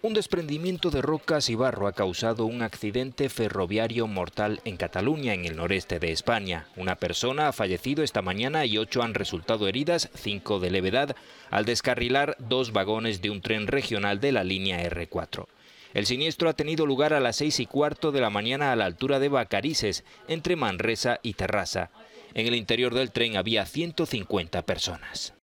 Un desprendimiento de rocas y barro ha causado un accidente ferroviario mortal en Cataluña, en el noreste de España. Una persona ha fallecido esta mañana y ocho han resultado heridas, cinco de levedad, al descarrilar dos vagones de un tren regional de la línea R4. El siniestro ha tenido lugar a las seis y cuarto de la mañana a la altura de Bacarices, entre Manresa y Terrassa. En el interior del tren había 150 personas.